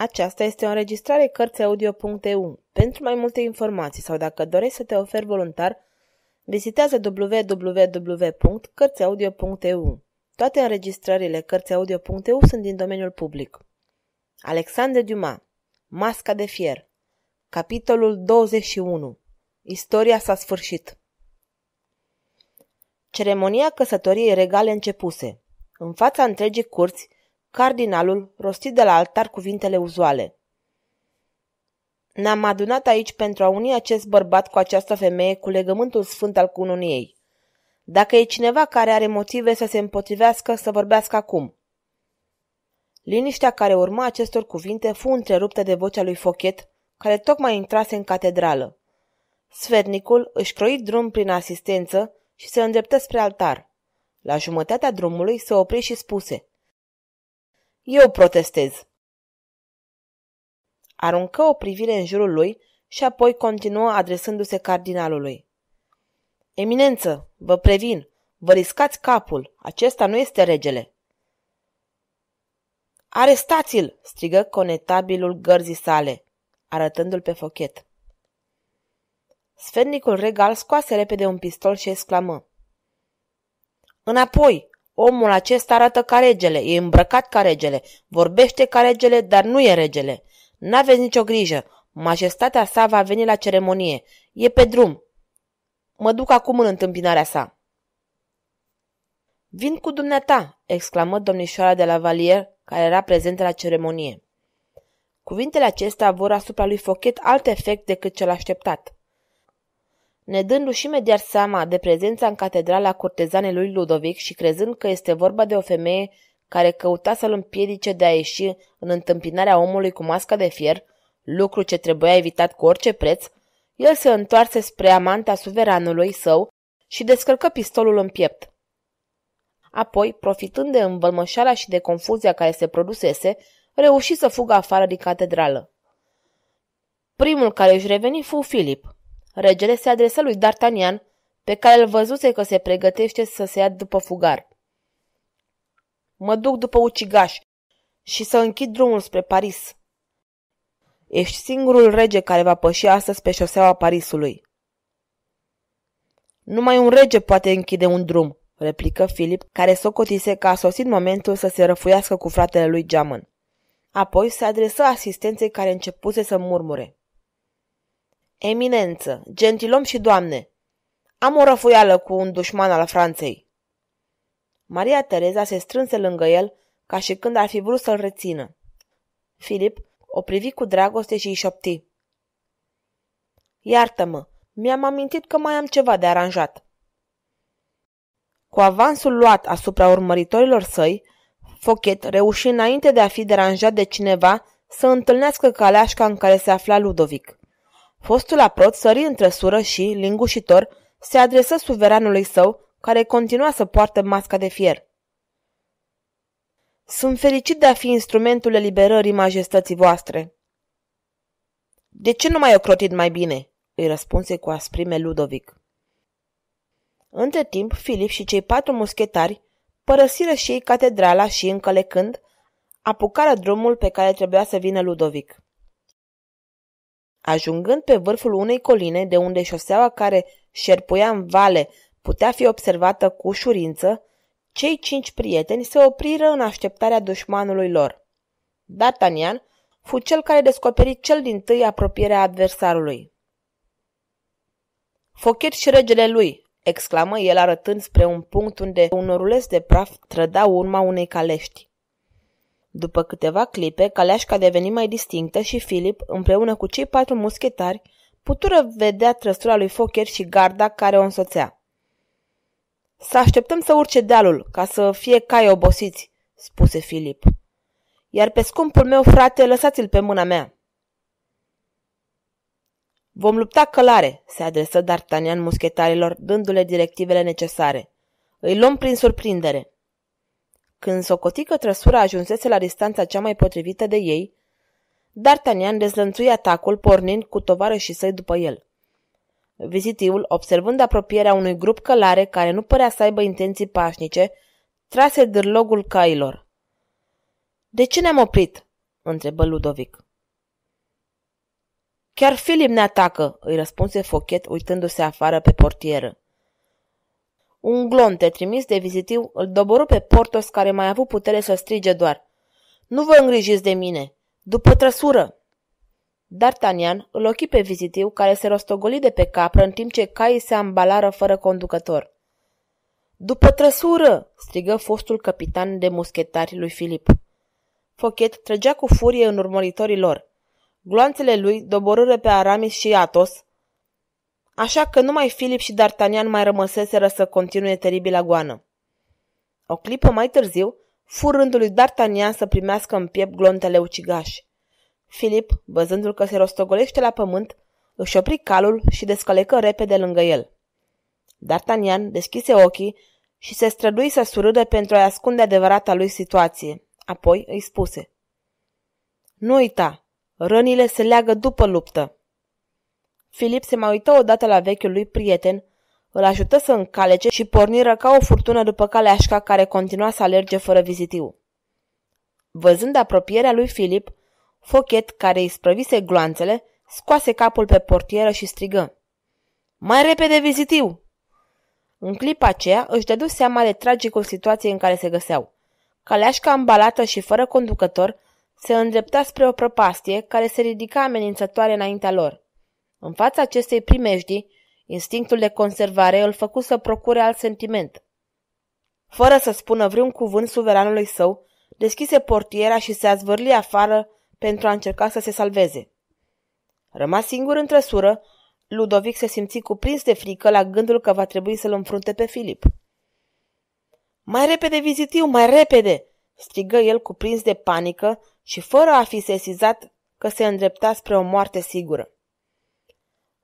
Aceasta este o înregistrare Cărțiaudio.eu. Pentru mai multe informații sau dacă dorești să te oferi voluntar, vizitează www.cărțiaudio.eu. Toate înregistrările Cărțiaudio.eu sunt din domeniul public. Alexandre Dumas Masca de fier Capitolul 21 Istoria s-a sfârșit Ceremonia căsătoriei regale începuse. În fața întregii curți, Cardinalul rosti de la altar cuvintele uzuale. Ne-am adunat aici pentru a uni acest bărbat cu această femeie cu legământul sfânt al cununiei. Dacă e cineva care are motive să se împotrivească, să vorbească acum. Liniștea care urma acestor cuvinte fu întreruptă de vocea lui Fochet, care tocmai intrase în catedrală. Sfernicul își croi drum prin asistență și se îndreptă spre altar. La jumătatea drumului se opri și spuse – eu protestez! Aruncă o privire în jurul lui și apoi continuă adresându-se cardinalului. Eminență, vă previn, vă riscați capul, acesta nu este regele. Arestați-l! strigă conetabilul gărzii sale, arătându-l pe fochet. Sfernicul regal scoase repede un pistol și exclamă. Înapoi! Omul acesta arată ca regele, e îmbrăcat ca regele, vorbește ca regele, dar nu e regele. N-aveți nicio grijă, majestatea sa va veni la ceremonie, e pe drum. Mă duc acum în întâmpinarea sa. Vin cu dumneata, exclamă domnișoara de la Valier, care era prezentă la ceremonie. Cuvintele acestea vor asupra lui Fochet alt efect decât cel așteptat. Ne dându-și imediat seama de prezența în catedrala curtezanei lui Ludovic și crezând că este vorba de o femeie care căuta să-l împiedice de a ieși în întâmpinarea omului cu masca de fier, lucru ce trebuia evitat cu orice preț, el se întoarse spre amanta suveranului său și descărcă pistolul în piept. Apoi, profitând de învălmășarea și de confuzia care se produsese, reuși să fugă afară din catedrală. Primul care își reveni fu Filip. Regele se adresă lui D'Artagnan, pe care îl văzuse că se pregătește să se ia după fugar. Mă duc după ucigaș și să închid drumul spre Paris. Ești singurul rege care va păși astăzi pe șoseaua Parisului. Numai un rege poate închide un drum, replică Filip, care socotise că a sosit momentul să se răfuiască cu fratele lui Geamăn. Apoi se adresă asistenței care începuse să murmure. Eminență, gentilom și doamne, am o răfuială cu un dușman al Franței. Maria Tereza se strânse lângă el ca și când ar fi vrut să-l rețină. Filip o privi cu dragoste și îi șopti. Iartă-mă, mi-am amintit că mai am ceva de aranjat. Cu avansul luat asupra urmăritorilor săi, Fochet reuși înainte de a fi deranjat de cineva să întâlnească caleașca în care se afla Ludovic. Fostul aprot sări între sură și, lingușitor, se adresă suveranului său, care continua să poartă masca de fier. Sunt fericit de a fi instrumentul eliberării majestății voastre. De ce nu mai ocrotit mai bine? îi răspunse cu asprime Ludovic. Între timp, Filip și cei patru muschetari părăsiră și ei catedrala și, încălecând, apucară drumul pe care trebuia să vină Ludovic. Ajungând pe vârful unei coline de unde șoseaua care șerpuia în vale putea fi observată cu ușurință, cei cinci prieteni se opriră în așteptarea dușmanului lor. D'Artagnan fu cel care descoperi cel din tâi apropierea adversarului. Fochet și regele lui, exclamă el arătând spre un punct unde un oruleț de praf trăda urma unei calești. După câteva clipe, caleașca deveni mai distinctă și Filip, împreună cu cei patru muschetari, putură vedea trăsura lui Focher și garda care o însoțea. Să așteptăm să urce dealul, ca să fie cai obosiți, spuse Filip. Iar pe scumpul meu, frate, lăsați-l pe mâna mea. Vom lupta călare, se adresă D'Artagnan muschetarilor, dându-le directivele necesare. Îi luăm prin surprindere. Când socoti că trăsura ajunsese la distanța cea mai potrivită de ei, D'Artagnan dezlănțui atacul pornind cu tovarășii săi după el. Vizitiul, observând apropierea unui grup călare care nu părea să aibă intenții pașnice, trase dârlogul cailor. De ce ne-am oprit?" întrebă Ludovic. Chiar Filip ne atacă," îi răspunse Fochet uitându-se afară pe portieră. Un glonte trimis de vizitiu îl doboru pe Portos care mai a avut putere să strige doar Nu vă îngrijiți de mine! După trăsură!" D'Artagnan îl ochi pe vizitiu care se rostogoli de pe capră în timp ce caii se ambalară fără conducător. După trăsură!" strigă fostul capitan de muschetari lui Filip. Fochet trăgea cu furie în urmăritorii lor. Gloanțele lui doborâre pe Aramis și Atos, așa că numai Filip și D'Artagnan mai rămăseseră să continue teribila goană. O clipă mai târziu, furându-lui D'Artagnan să primească în piept glontele ucigași. Filip, văzându-l că se rostogolește la pământ, își opri calul și descălecă repede lângă el. D'Artagnan deschise ochii și se strădui să surâdă pentru a-i ascunde adevărata lui situație. Apoi îi spuse. Nu uita, rănile se leagă după luptă. Filip se mai uită odată la vechiul lui prieten, îl ajută să încalece și porniră ca o furtună după caleașca care continua să alerge fără vizitiu. Văzând apropierea lui Filip, Fochet, care îi sprăvise gloanțele, scoase capul pe portieră și strigă. Mai repede vizitiu! În clipa aceea își dădu seama de tragicul situației în care se găseau. Caleașca ambalată și fără conducător se îndrepta spre o prăpastie care se ridica amenințătoare înaintea lor. În fața acestei primejdii, instinctul de conservare îl făcu să procure alt sentiment. Fără să spună vreun cuvânt suveranului său, deschise portiera și se azvârli afară pentru a încerca să se salveze. Rămas singur în trăsură, Ludovic se simți cuprins de frică la gândul că va trebui să-l înfrunte pe Filip. Mai repede, vizitiu, mai repede!" strigă el cuprins de panică și fără a fi sesizat că se îndrepta spre o moarte sigură.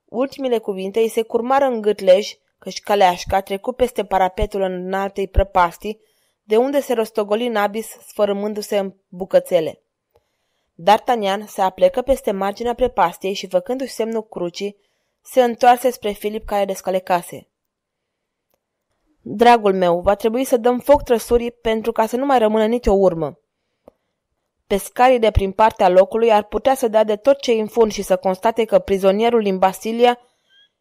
Ultimile cuvinte îi se curmară în gâtlej, căci caleașca trecu peste parapetul înaltei prăpastii, de unde se rostogoli în abis, sfărâmându-se în bucățele. D'Artagnan se aplecă peste marginea prepastiei și, făcându-și semnul crucii, se întoarse spre Filip care descălecase. Dragul meu, va trebui să dăm foc trăsurii pentru ca să nu mai rămână nicio urmă. Pescarii de prin partea locului ar putea să dea de tot ce în fund și să constate că prizonierul din Basilia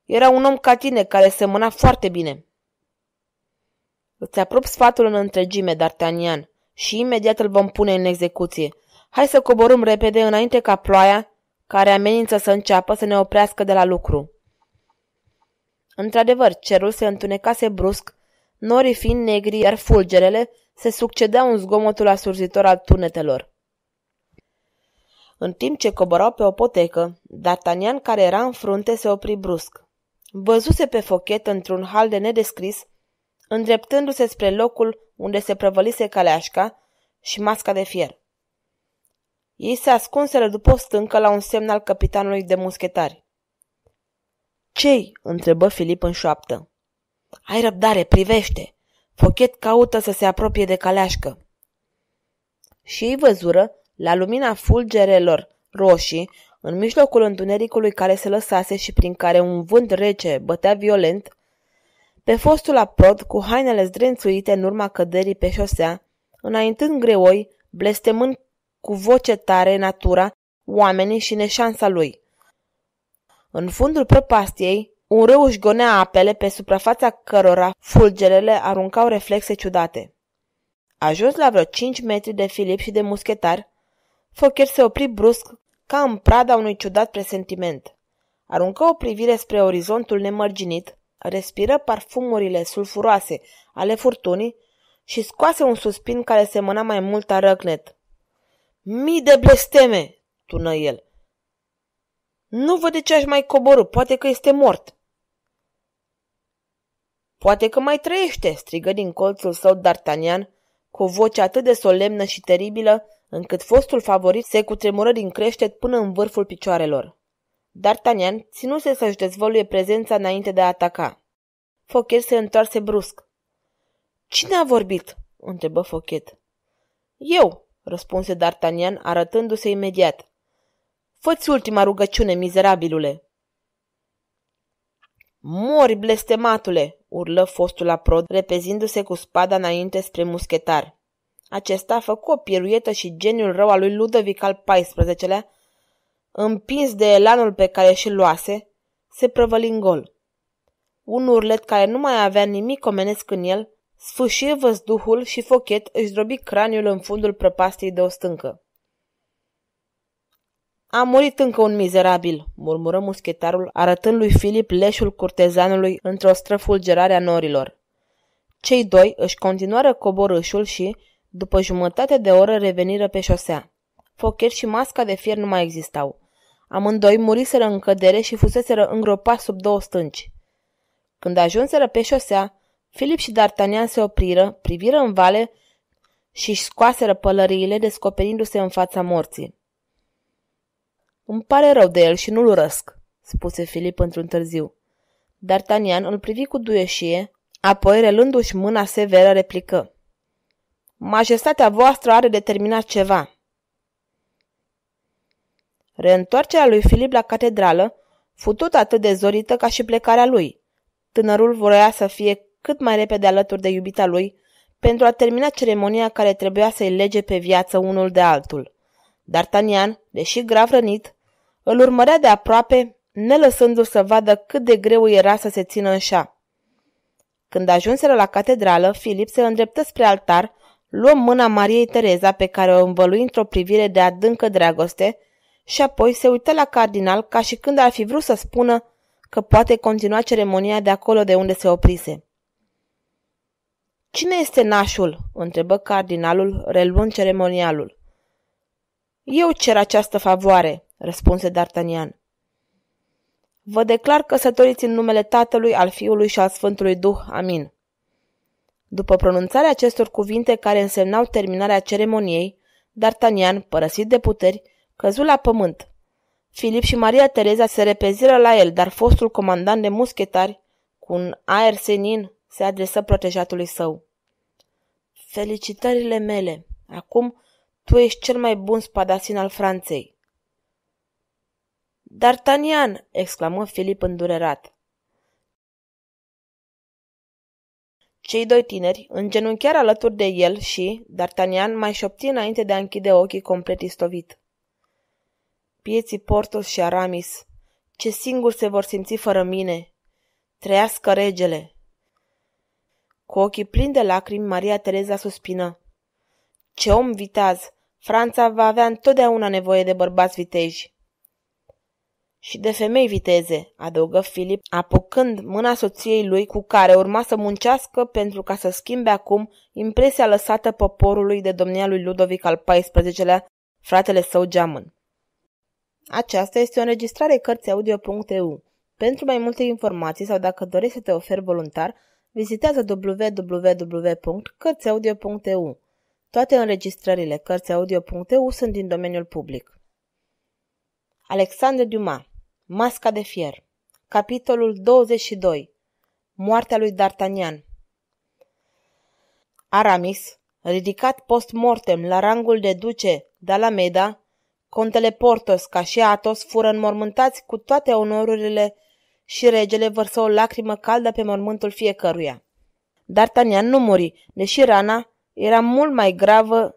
era un om ca tine care semăna foarte bine. Îți aprop sfatul în întregime, D'Artagnan, și imediat îl vom pune în execuție. Hai să coborâm repede înainte ca ploaia, care amenință să înceapă să ne oprească de la lucru. Într-adevăr, cerul se întunecase brusc, norii fiind negri, iar fulgerele se succedeau în zgomotul asurzitor al tunetelor. În timp ce coborau pe o potecă, D'Artagnan, care era în frunte, se opri brusc. Văzuse pe Fochet într-un hal de nedescris, îndreptându-se spre locul unde se prăvălise caleașca și masca de fier. Ei se ascunseră după o stâncă la un semn al capitanului de muschetari. Cei? întrebă Filip în șoaptă. Ai răbdare, privește! Fochet caută să se apropie de caleașcă. Și ei văzură la lumina fulgerelor roșii, în mijlocul întunericului care se lăsase și prin care un vânt rece bătea violent, pe fostul aprod, cu hainele zdrențuite în urma căderii pe șosea, înaintând greoi, blestemând cu voce tare natura, oamenii și neșansa lui. În fundul prăpastiei, un râu își gonea apele pe suprafața cărora fulgerele aruncau reflexe ciudate. Ajuns la vreo cinci metri de Filip și de muschetar, Fokker se opri brusc, ca în prada unui ciudat presentiment. Aruncă o privire spre orizontul nemărginit, respiră parfumurile sulfuroase ale furtunii și scoase un suspin care semăna mai mult a răcnet. Mii de blesteme!" tună el. Nu văd de ce aș mai coborâ, poate că este mort." Poate că mai trăiește!" strigă din colțul său D'Artagnan, cu o voce atât de solemnă și teribilă, încât fostul favorit se cutremură din creștet până în vârful picioarelor. D'Artagnan ținuse să-și dezvoluie prezența înainte de a ataca. Fochet se întoarse brusc. Cine a vorbit?" întrebă Fochet. Eu," răspunse D'Artagnan, arătându-se imediat. Fă-ți ultima rugăciune, mizerabilule!" Mori, blestematule!" urlă fostul aprod, repezindu-se cu spada înainte spre muschetar. Acesta făcu o piruietă și geniul rău al lui Ludovic al XIV-lea, împins de elanul pe care și luase, se prăvăli în gol. Un urlet care nu mai avea nimic omenesc în el, sfâșie văzduhul și fochet își drobi craniul în fundul prăpastiei de o stâncă. A murit încă un mizerabil, murmură muschetarul, arătând lui Filip leșul curtezanului într-o străfulgerare a norilor. Cei doi își continuară coborâșul și, după jumătate de oră reveniră pe șosea. Focher și masca de fier nu mai existau. Amândoi muriseră în cădere și fuseseră îngropați sub două stânci. Când ajunseră pe șosea, Filip și D'Artagnan se opriră, priviră în vale și își scoaseră pălăriile, descoperindu-se în fața morții. Îmi pare rău de el și nu-l urăsc, spuse Filip într-un târziu. D'Artagnan îl privi cu duieșie, apoi, relându-și mâna severă, replică. Majestatea voastră are determinat ceva. Reîntoarcerea lui Filip la catedrală fu tot atât de zorită ca și plecarea lui. Tânărul voia să fie cât mai repede alături de iubita lui pentru a termina ceremonia care trebuia să-i lege pe viață unul de altul. D'Artagnan, deși grav rănit, îl urmărea de aproape, nelăsându-l să vadă cât de greu era să se țină în șa. Când ajunseră la catedrală, Filip se îndreptă spre altar luăm mâna Mariei Tereza pe care o învălui într-o privire de adâncă dragoste și apoi se uită la cardinal ca și când ar fi vrut să spună că poate continua ceremonia de acolo de unde se oprise. Cine este nașul?" întrebă cardinalul, reluând ceremonialul. Eu cer această favoare," răspunse D'Artagnan. Vă declar căsătoriți în numele Tatălui, al Fiului și al Sfântului Duh. Amin. După pronunțarea acestor cuvinte care însemnau terminarea ceremoniei, D'Artagnan, părăsit de puteri, căzu la pământ. Filip și Maria Tereza se repeziră la el, dar fostul comandant de muschetari, cu un aer senin, se adresă protejatului său. Felicitările mele! Acum tu ești cel mai bun spadasin al Franței. D'Artagnan! exclamă Filip îndurerat. Cei doi tineri genunchiar alături de el și, D'Artagnan mai șopti înainte de a închide ochii complet istovit. Pieții Portos și Aramis, ce singuri se vor simți fără mine! Trăiască regele! Cu ochii plini de lacrimi, Maria Tereza suspină. Ce om viteaz! Franța va avea întotdeauna nevoie de bărbați viteji. Și de femei viteze, adăugă Filip, apucând mâna soției lui cu care urma să muncească pentru ca să schimbe acum impresia lăsată poporului de domnia lui Ludovic al XIV-lea, fratele său geamân. Aceasta este o înregistrare Cărțiaudio.eu. Pentru mai multe informații sau dacă dorești să te oferi voluntar, vizitează www.cărțiaudio.eu. Toate înregistrările Cărțiaudio.eu sunt din domeniul public. Alexandre Dumas Masca de fier Capitolul 22 Moartea lui D'Artagnan Aramis, ridicat post-mortem la rangul de duce de Alameda, contele Portos ca și Atos fură înmormântați cu toate onorurile și regele vărsă o lacrimă caldă pe mormântul fiecăruia. D'Artagnan nu muri, deși rana era mult mai gravă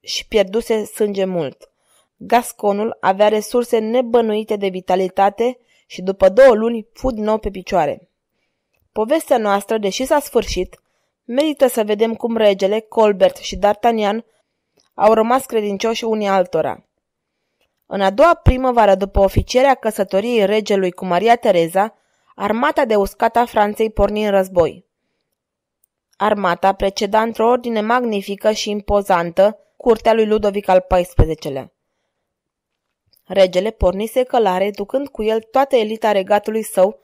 și pierduse sânge mult. Gasconul avea resurse nebănuite de vitalitate și după două luni fu din nou pe picioare. Povestea noastră, deși s-a sfârșit, merită să vedem cum regele, Colbert și D'Artagnan au rămas credincioși unii altora. În a doua primăvară după oficierea căsătoriei regelui cu Maria Tereza, armata de uscata a Franței porni în război. Armata preceda într-o ordine magnifică și impozantă curtea lui Ludovic al XIV-lea. Regele pornise călare, ducând cu el toată elita regatului său,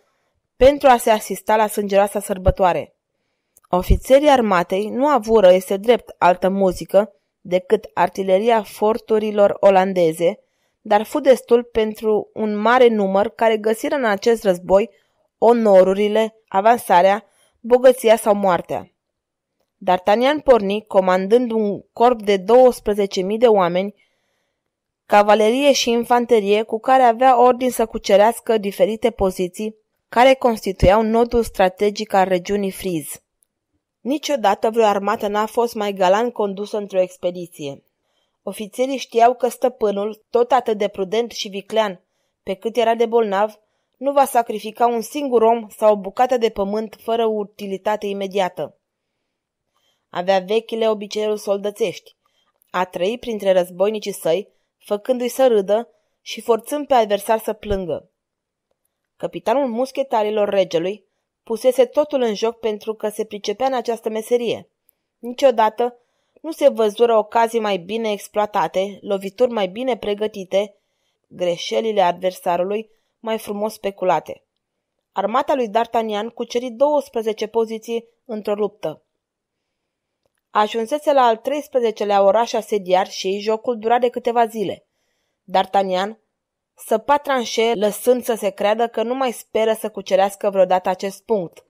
pentru a se asista la sângeroasa sărbătoare. Ofițerii armatei nu avură, este drept, altă muzică decât artileria forturilor olandeze, dar fu destul pentru un mare număr care găsiră în acest război onorurile, avansarea, bogăția sau moartea. D'Artagnan porni, comandând un corp de 12.000 de oameni, cavalerie și infanterie cu care avea ordin să cucerească diferite poziții care constituiau nodul strategic al regiunii Friz. Niciodată vreo armată n-a fost mai galant condusă într-o expediție. Ofițerii știau că stăpânul, tot atât de prudent și viclean, pe cât era de bolnav, nu va sacrifica un singur om sau o bucată de pământ fără utilitate imediată. Avea vechile obiceiuri soldățești. A trăit printre războinicii săi, făcându-i să râdă și forțând pe adversar să plângă. Capitanul muschetarilor regelui pusese totul în joc pentru că se pricepea în această meserie. Niciodată nu se văzură ocazii mai bine exploatate, lovituri mai bine pregătite, greșelile adversarului mai frumos speculate. Armata lui D'Artagnan cuceri 12 poziții într-o luptă. Ajunsese la al 13-lea oraș asediar și jocul dura de câteva zile. D'Artagnan săpa tranșe lăsând să se creadă că nu mai speră să cucerească vreodată acest punct.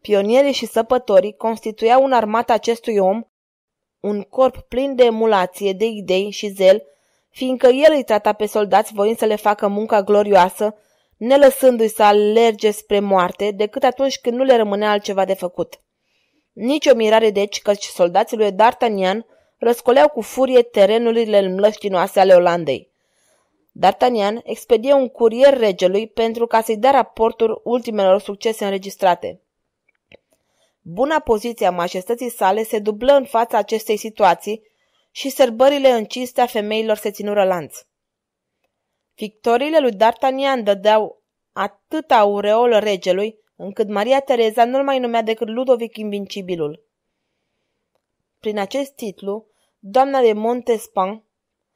Pionierii și săpătorii constituiau un armat acestui om, un corp plin de emulație, de idei și zel, fiindcă el îi trata pe soldați voind să le facă munca glorioasă, nelăsându-i să alerge spre moarte, decât atunci când nu le rămânea altceva de făcut. Nici o mirare deci căci soldații lui D'Artagnan răscoleau cu furie terenurile mlăștinoase ale Olandei. D'Artagnan expedie un curier regelui pentru ca să-i dea raportul ultimelor succese înregistrate. Buna poziție a majestății sale se dublă în fața acestei situații și sărbările în cinstea femeilor se ținură lanț. Victoriile lui D'Artagnan dădeau atâta aureol regelui, încât Maria Tereza nu-l mai numea decât Ludovic Invincibilul. Prin acest titlu, doamna de Montespan,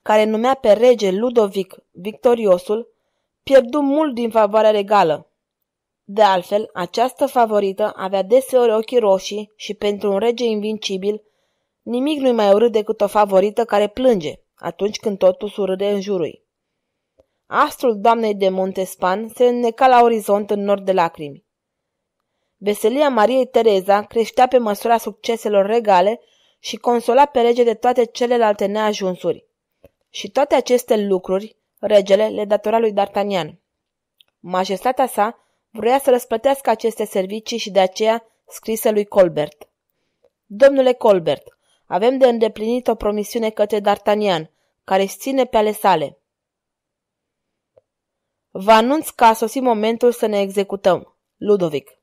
care numea pe rege Ludovic Victoriosul, pierdu mult din favoarea regală. De altfel, această favorită avea deseori ochii roșii și pentru un rege invincibil, nimic nu-i mai urât decât o favorită care plânge atunci când totul surâde în jurul. Astrul doamnei de Montespan se înneca la orizont în nord de lacrimi. Veselia Mariei Tereza creștea pe măsura succeselor regale și consola pe rege de toate celelalte neajunsuri. Și toate aceste lucruri regele le datora lui D'Artagnan. Majestatea sa vroia să răsplătească aceste servicii și de aceea scrise lui Colbert. Domnule Colbert, avem de îndeplinit o promisiune către D'Artagnan, care își ține pe ale sale. Vă anunț că a sosit momentul să ne executăm. Ludovic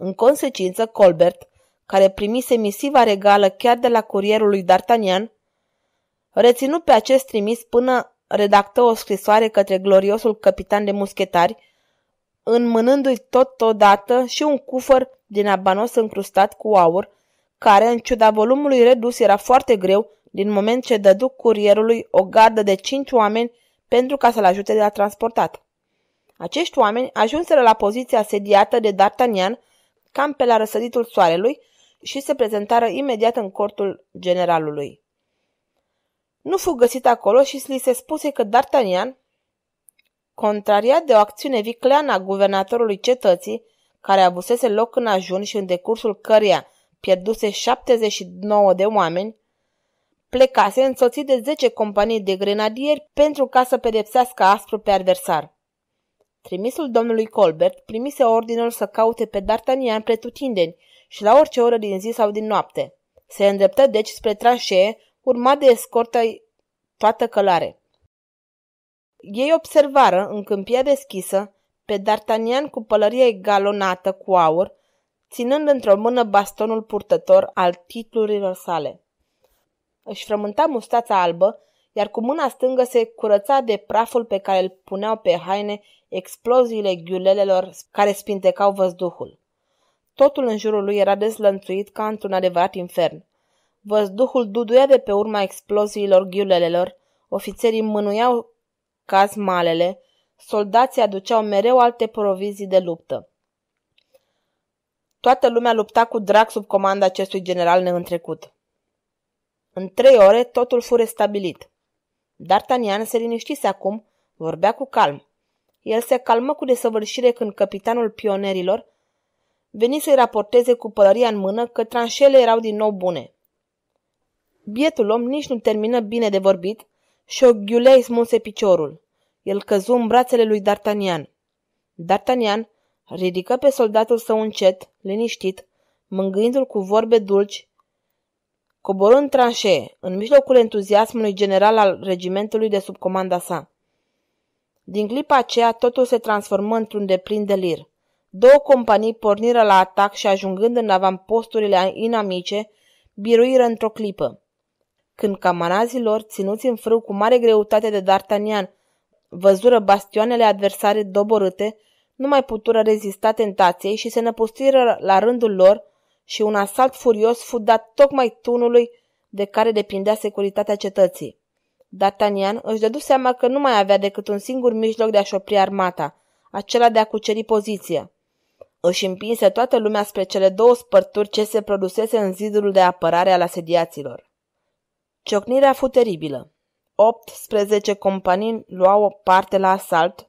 în consecință, Colbert, care primise misiva regală chiar de la curierul lui D'Artagnan, reținu pe acest trimis până redactă o scrisoare către gloriosul capitan de muschetari, înmânându-i totodată și un cufăr din abanos încrustat cu aur, care, în ciuda volumului redus, era foarte greu, din moment ce dădu curierului o gardă de cinci oameni pentru ca să-l ajute de la transportat. Acești oameni ajunseră la poziția sediată de D'Artagnan cam pe la răsăritul soarelui și se prezentară imediat în cortul generalului. Nu fu găsit acolo și li se spuse că D'Artagnan, contrariat de o acțiune vicleană a guvernatorului cetății, care abusese loc în ajun și în decursul căreia pierduse 79 de oameni, plecase însoțit de 10 companii de grenadieri pentru ca să pedepsească aspru pe adversar. Trimisul domnului Colbert primise ordinul să caute pe D'Artagnan pretutindeni și la orice oră din zi sau din noapte. Se îndreptă deci spre tranșee, urmat de escortă toată călare. Ei observară, în câmpia deschisă, pe D'Artagnan cu pălărie galonată cu aur, ținând într-o mână bastonul purtător al titlurilor sale. Își frământa mustața albă, iar cu mâna stângă se curăța de praful pe care îl puneau pe haine exploziile ghiulelelor care spintecau văzduhul. Totul în jurul lui era dezlănțuit ca într-un adevărat infern. Văzduhul duduia de pe urma exploziilor ghiulelelor, ofițerii mânuiau cazmalele, soldații aduceau mereu alte provizii de luptă. Toată lumea lupta cu drag sub comanda acestui general neîntrecut. În trei ore totul fu restabilit. D'Artagnan se liniștise acum, vorbea cu calm. El se calmă cu desăvârșire când capitanul pionerilor veni să-i raporteze cu pălăria în mână că tranșele erau din nou bune. Bietul om nici nu termină bine de vorbit și o ghiulei smulse piciorul. El căzu în brațele lui D'Artagnan. D'Artagnan ridică pe soldatul său încet, liniștit, mângâindu-l cu vorbe dulci, coborând tranșee în mijlocul entuziasmului general al regimentului de sub comanda sa. Din clipa aceea, totul se transformă într-un deplin delir. Două companii porniră la atac și, ajungând în avamposturile inamice, biruiră într-o clipă. Când camarazii lor, ținuți în frâu cu mare greutate de D'Artagnan, văzură bastioanele adversare doborâte, nu mai putură rezista tentației și se năpustiră la rândul lor și un asalt furios fu dat tocmai tunului de care depindea securitatea cetății. D'Artagnan își dădu seama că nu mai avea decât un singur mijloc de a-și opri armata, acela de a cuceri poziția. Își împinse toată lumea spre cele două spărturi ce se produsese în zidul de apărare al asediaților. Ciocnirea fu teribilă. 18 companii luau parte la asalt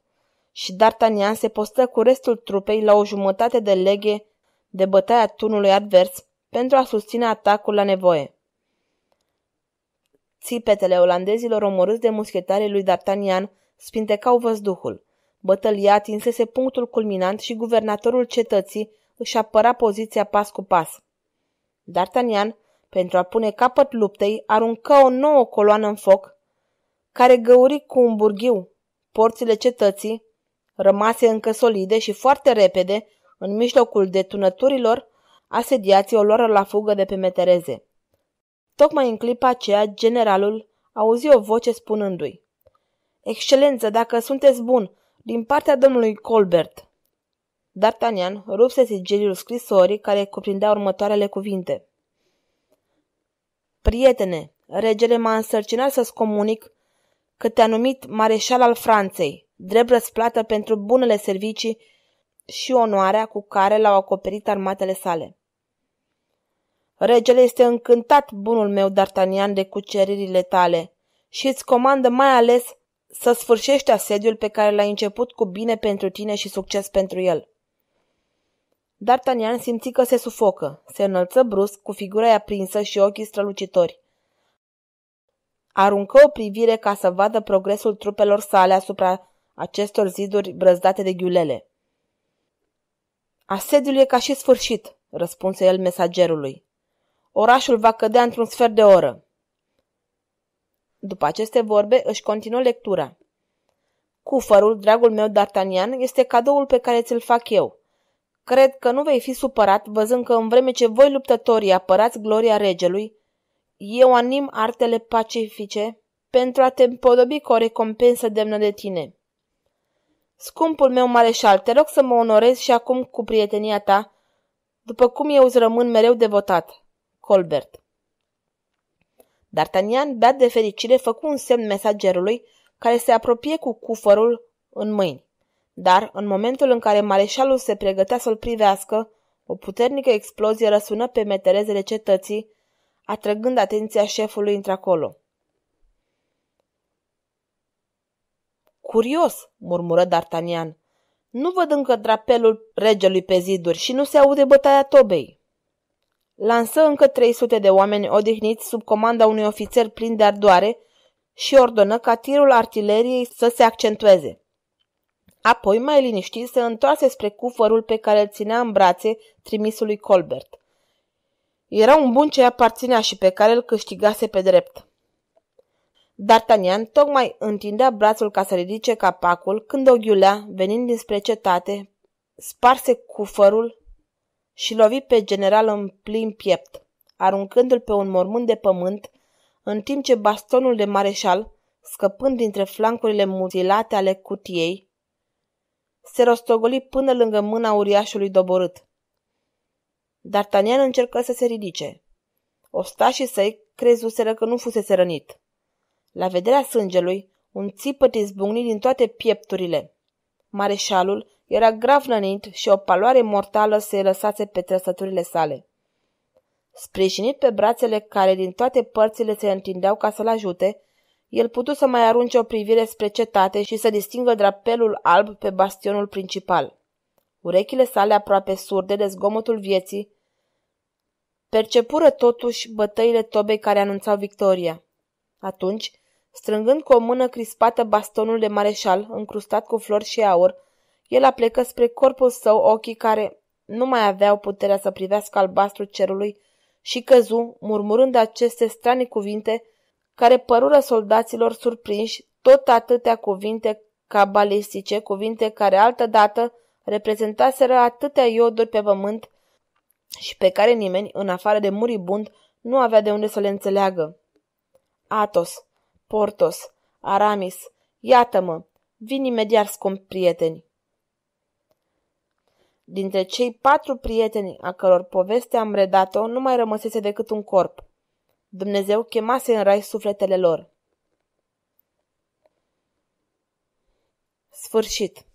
și D'Artagnan se postă cu restul trupei la o jumătate de leghe de bătaia tunului advers pentru a susține atacul la nevoie. Țipetele olandezilor omorâți de muschetarii lui D'Artagnan spintecau văzduhul. Bătălia atinsese punctul culminant și guvernatorul cetății își apăra poziția pas cu pas. D'Artagnan, pentru a pune capăt luptei, aruncă o nouă coloană în foc, care găuri cu un burghiu porțile cetății, rămase încă solide și foarte repede, în mijlocul detunăturilor, asediații o luară la fugă de pe metereze. Tocmai în clipa aceea, generalul auzi o voce spunându-i Excelență, dacă sunteți bun, din partea domnului Colbert. D'Artagnan rupse sigiliul scrisorii care cuprindea următoarele cuvinte. Prietene, regele m-a însărcinat să-ți comunic că te-a numit mareșal al Franței, drept răsplată pentru bunele servicii și onoarea cu care l-au acoperit armatele sale. Regele este încântat, bunul meu, D'Artagnan, de cuceririle tale și îți comandă mai ales să sfârșești asediul pe care l-ai început cu bine pentru tine și succes pentru el. D'Artagnan simți că se sufocă, se înălță brusc, cu figura ea prinsă și ochii strălucitori. Aruncă o privire ca să vadă progresul trupelor sale asupra acestor ziduri brăzdate de ghiulele. Asediul e ca și sfârșit, răspunse el mesagerului. Orașul va cădea într-un sfert de oră. După aceste vorbe, își continuă lectura. Cufărul, dragul meu D'Artagnan, este cadoul pe care ți-l fac eu. Cred că nu vei fi supărat văzând că în vreme ce voi luptătorii apărați gloria regelui, eu anim artele pacifice pentru a te împodobi cu o recompensă demnă de tine. Scumpul meu mareșal, te rog să mă onorezi și acum cu prietenia ta, după cum eu îți rămân mereu devotat. Colbert. D'Artagnan beat de fericire făcu un semn mesagerului care se apropie cu cufărul în mâini. Dar, în momentul în care mareșalul se pregătea să-l privească, o puternică explozie răsună pe meterezele cetății, atrăgând atenția șefului într-acolo. Curios, murmură D'Artagnan. Nu văd încă drapelul regelui pe ziduri și nu se aude bătaia tobei lansă încă 300 de oameni odihniți sub comanda unui ofițer plin de ardoare și ordonă ca tirul artileriei să se accentueze. Apoi, mai liniștit, se întoarse spre cufărul pe care îl ținea în brațe trimisului Colbert. Era un bun ce aparținea și pe care îl câștigase pe drept. D'Artagnan tocmai întindea brațul ca să ridice capacul când o ghiulea, venind dinspre cetate, sparse cufărul și lovi pe general în plin piept, aruncându-l pe un mormânt de pământ, în timp ce bastonul de mareșal, scăpând dintre flancurile mutilate ale cutiei, se rostogoli până lângă mâna uriașului doborât. D'Artagnan încercă să se ridice. Ostașii săi crezuseră că nu fusese rănit. La vederea sângelui, un țipăt izbucni din toate piepturile. Mareșalul era grav rănit și o paloare mortală se lăsase pe trăsăturile sale. Sprijinit pe brațele care din toate părțile se întindeau ca să-l ajute, el putu să mai arunce o privire spre cetate și să distingă drapelul alb pe bastionul principal. Urechile sale aproape surde de zgomotul vieții percepură totuși bătăile tobei care anunțau victoria. Atunci, strângând cu o mână crispată bastonul de mareșal, încrustat cu flori și aur, el a plecat spre corpul său ochii care nu mai aveau puterea să privească albastru cerului și căzu, murmurând aceste strane cuvinte, care părură soldaților surprinși tot atâtea cuvinte cabalistice, cuvinte care altădată reprezentaseră atâtea ioduri pe pământ și pe care nimeni, în afară de muribund, nu avea de unde să le înțeleagă. Atos, Portos, Aramis, iată-mă, vin imediat, scump prieteni. Dintre cei patru prieteni a căror poveste am redat-o, nu mai rămăsese decât un corp. Dumnezeu chemase în rai sufletele lor. Sfârșit.